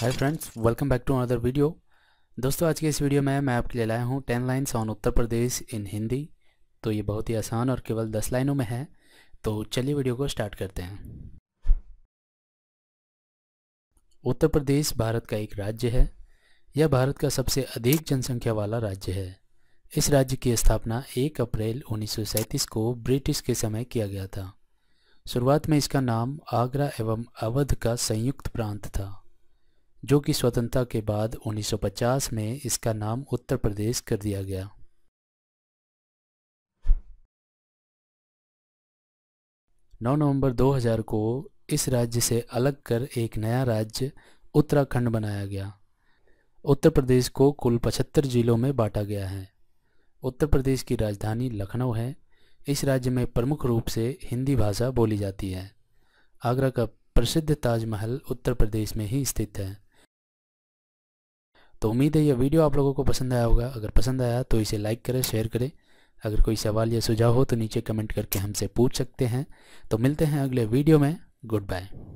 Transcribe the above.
hi friends welcome back to another video दोस्तों आज के इस वीडियो में मैं आपके लिए लाया हूँ ten lines on Uttar Pradesh in Hindi तो ये बहुत ही आसान और केवल दस लाइनों में है तो चलिए वीडियो को स्टार्ट करते हैं उत्तर प्रदेश भारत का एक राज्य है यह भारत का सबसे अधिक जनसंख्या वाला राज्य है इस राज्य की स्थापना एक अप्रैल उन्नीस को ब्रिटिश के समय किया गया था शुरुआत में इसका नाम आगरा एवं अवध का संयुक्त प्रांत था जो कि स्वतंत्रता के बाद 1950 में इसका नाम उत्तर प्रदेश कर दिया गया नौ नवंबर 2000 को इस राज्य से अलग कर एक नया राज्य उत्तराखंड बनाया गया उत्तर प्रदेश को कुल 75 जिलों में बांटा गया है उत्तर प्रदेश की राजधानी लखनऊ है इस राज्य में प्रमुख रूप से हिंदी भाषा बोली जाती है आगरा का प्रसिद्ध ताजमहल उत्तर प्रदेश में ही स्थित है तो उम्मीद है यह वीडियो आप लोगों को पसंद आया होगा अगर पसंद आया तो इसे लाइक करें शेयर करें अगर कोई सवाल या सुझाव हो तो नीचे कमेंट करके हमसे पूछ सकते हैं तो मिलते हैं अगले वीडियो में गुड बाय